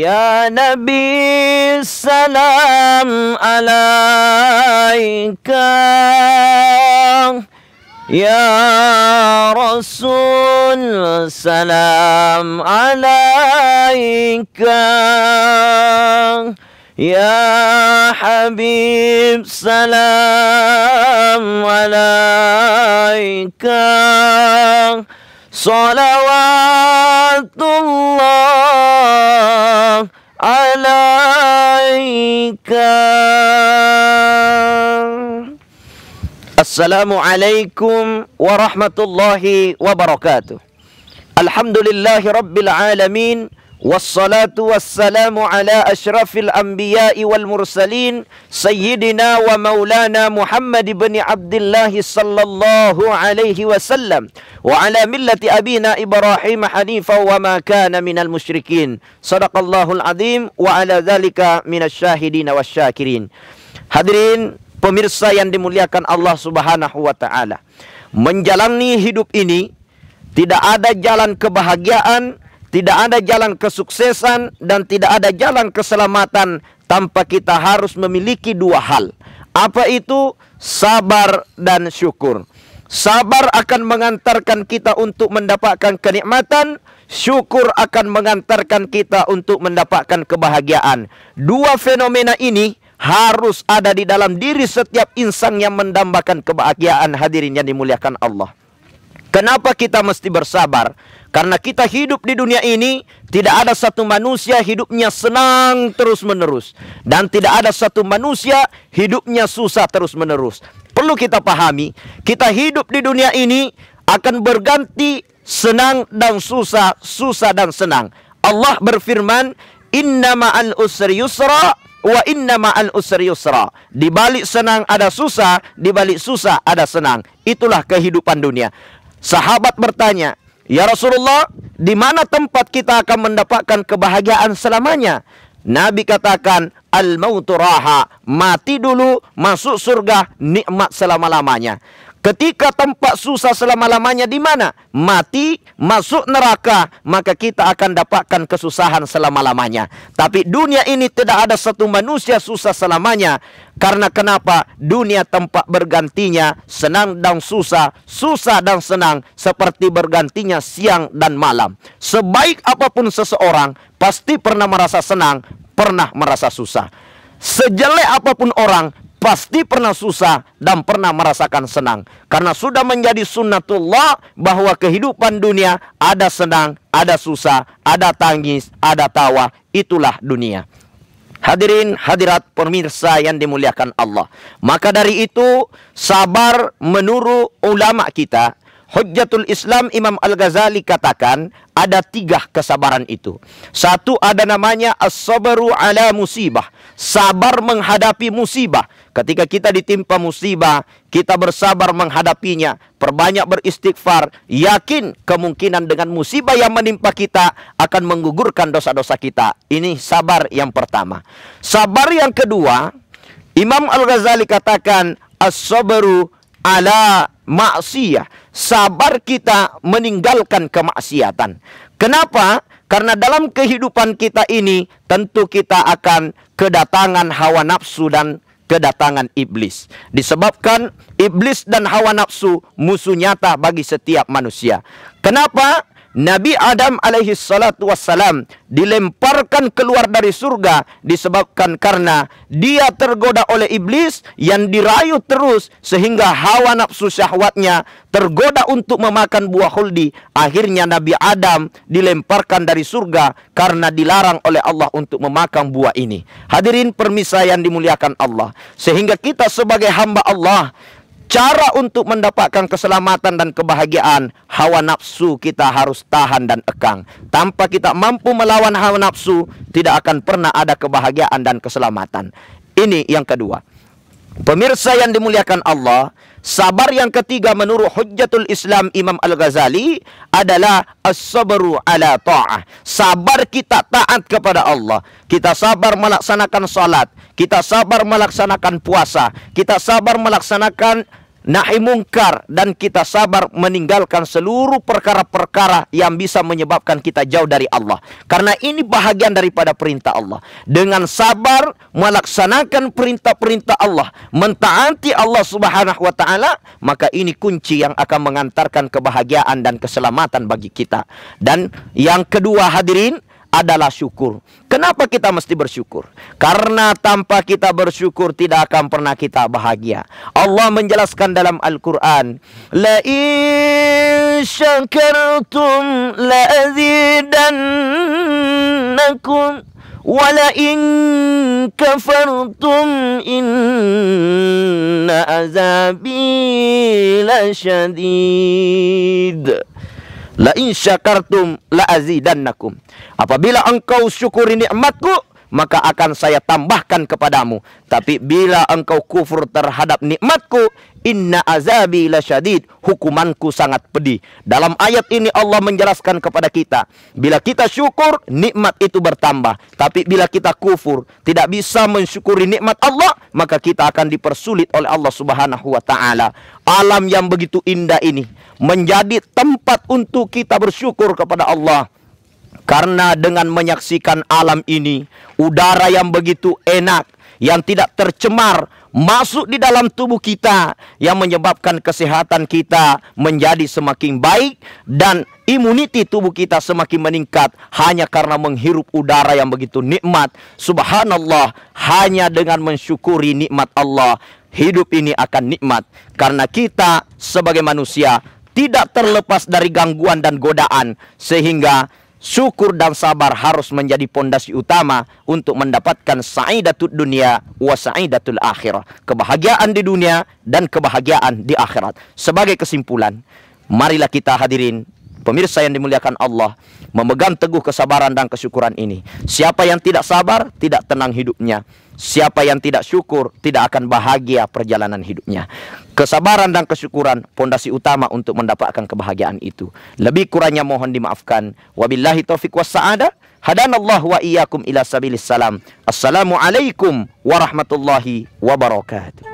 يا نبي السلام عليك يا رسول سلام عليك يا حبيب سلام عليك صلوات kau. Assalamualaikum warahmatullahi wabarakatuh. Alhamdulillahirabbil alamin. والصلاة والسلام على أشرف الأنبياء والمرسلين سيدنا ومولانا محمد بن عبد الله صلى الله عليه وسلم وعلى ملة أبينا إبراهيم حنيفا وما كان من المشركين صدق الله العظيم وعلى ذلك من الشاهدين والشاكرين حضرين pemirsa yang dimuliakan Allah Subhanahu wa taala menjalani hidup ini tidak ada jalan kebahagiaan Tidak ada jalan kesuksesan dan tidak ada jalan keselamatan tanpa kita harus memiliki dua hal. Apa itu? Sabar dan syukur. Sabar akan mengantarkan kita untuk mendapatkan kenikmatan, syukur akan mengantarkan kita untuk mendapatkan kebahagiaan. Dua fenomena ini harus ada di dalam diri setiap insan yang mendambakan kebahagiaan hadirin yang dimuliakan Allah. Kenapa kita mesti bersabar? Karena kita hidup di dunia ini tidak ada satu manusia hidupnya senang terus-menerus dan tidak ada satu manusia hidupnya susah terus-menerus. Perlu kita pahami, kita hidup di dunia ini akan berganti senang dan susah, susah dan senang. Allah berfirman, "Innama al-usri yusra wa inna ma'al usri yusra. Di balik senang ada susah, di balik susah ada senang. Itulah kehidupan dunia. Sahabat bertanya, "Ya Rasulullah, di mana tempat kita akan mendapatkan kebahagiaan selamanya?" Nabi katakan, "Al-mautu raha." Mati dulu, masuk surga, nikmat selama-lamanya. Ketika tempat susah selama-lamanya di mana? Mati, masuk neraka, maka kita akan dapatkan kesusahan selama-lamanya. Tapi dunia ini tidak ada satu manusia susah selamanya. Karena kenapa? Dunia tempat bergantinya senang dan susah, susah dan senang, seperti bergantinya siang dan malam. Sebaik apapun seseorang, pasti pernah merasa senang, pernah merasa susah. Sejelek apapun orang, pasti pernah susah dan pernah merasakan senang. Karena sudah menjadi sunnatullah bahwa kehidupan dunia ada senang, ada susah, ada tangis, ada tawa. Itulah dunia. Hadirin hadirat pemirsa yang dimuliakan Allah. Maka dari itu sabar menurut ulama kita. Hujjatul Islam Imam Al-Ghazali katakan ada tiga kesabaran itu. Satu ada namanya as-sabaru ala musibah sabar menghadapi musibah. Ketika kita ditimpa musibah, kita bersabar menghadapinya, perbanyak beristighfar, yakin kemungkinan dengan musibah yang menimpa kita akan menggugurkan dosa-dosa kita. Ini sabar yang pertama. Sabar yang kedua, Imam Al-Ghazali katakan, as-sabru ala maksiyah. Sabar kita meninggalkan kemaksiatan. Kenapa? Karena dalam kehidupan kita ini tentu kita akan kedatangan hawa nafsu dan kedatangan iblis. Disebabkan iblis dan hawa nafsu musuh nyata bagi setiap manusia. Kenapa? Nabi Adam alaihi salatu wassalam dilemparkan keluar dari surga disebabkan karena dia tergoda oleh iblis yang dirayu terus sehingga hawa nafsu syahwatnya tergoda untuk memakan buah huldi. Akhirnya Nabi Adam dilemparkan dari surga karena dilarang oleh Allah untuk memakan buah ini. Hadirin permisa yang dimuliakan Allah. Sehingga kita sebagai hamba Allah cara untuk mendapatkan keselamatan dan kebahagiaan hawa nafsu kita harus tahan dan ekang. Tanpa kita mampu melawan hawa nafsu, tidak akan pernah ada kebahagiaan dan keselamatan. Ini yang kedua. Pemirsa yang dimuliakan Allah, sabar yang ketiga menurut Hujjatul Islam Imam Al-Ghazali adalah as-sabru ala ta'ah. Sabar kita taat kepada Allah. Kita sabar melaksanakan salat, kita sabar melaksanakan puasa, kita sabar melaksanakan nahi mungkar dan kita sabar meninggalkan seluruh perkara-perkara yang bisa menyebabkan kita jauh dari Allah. Karena ini bahagian daripada perintah Allah. Dengan sabar melaksanakan perintah-perintah Allah, mentaati Allah Subhanahu wa taala, maka ini kunci yang akan mengantarkan kebahagiaan dan keselamatan bagi kita. Dan yang kedua hadirin, adalah syukur. Kenapa kita mesti bersyukur? Karena tanpa kita bersyukur tidak akan pernah kita bahagia. Allah menjelaskan dalam Al-Qur'an, "La in syakartum la azidannakum wa la in kafartum inna azabi lasyadid." La in syakartum la azidannakum. Apabila engkau syukuri nikmatku, maka akan saya tambahkan kepadamu. Tapi bila engkau kufur terhadap nikmatku, Inna azabi lasyadid, hukumanku sangat pedih. Dalam ayat ini Allah menjelaskan kepada kita, bila kita syukur, nikmat itu bertambah. Tapi bila kita kufur, tidak bisa mensyukuri nikmat Allah, maka kita akan dipersulit oleh Allah Subhanahu wa taala. Alam yang begitu indah ini menjadi tempat untuk kita bersyukur kepada Allah. Karena dengan menyaksikan alam ini, udara yang begitu enak, yang tidak tercemar masuk di dalam tubuh kita yang menyebabkan kesehatan kita menjadi semakin baik dan imuniti tubuh kita semakin meningkat hanya karena menghirup udara yang begitu nikmat. Subhanallah, hanya dengan mensyukuri nikmat Allah, hidup ini akan nikmat karena kita sebagai manusia tidak terlepas dari gangguan dan godaan sehingga syukur dan sabar harus menjadi pondasi utama untuk mendapatkan saidatul dunia wa saidatul akhirah. Kebahagiaan di dunia dan kebahagiaan di akhirat. Sebagai kesimpulan, marilah kita hadirin pemirsa yang dimuliakan Allah memegang teguh kesabaran dan kesyukuran ini. Siapa yang tidak sabar, tidak tenang hidupnya. Siapa yang tidak syukur, tidak akan bahagia perjalanan hidupnya. Kesabaran dan kesyukuran pondasi utama untuk mendapatkan kebahagiaan itu. Lebih kurangnya mohon dimaafkan. Wabillahi taufik wassaada. Hadanallah wa iyyakum ila sabilis salam. Assalamualaikum warahmatullahi wabarakatuh.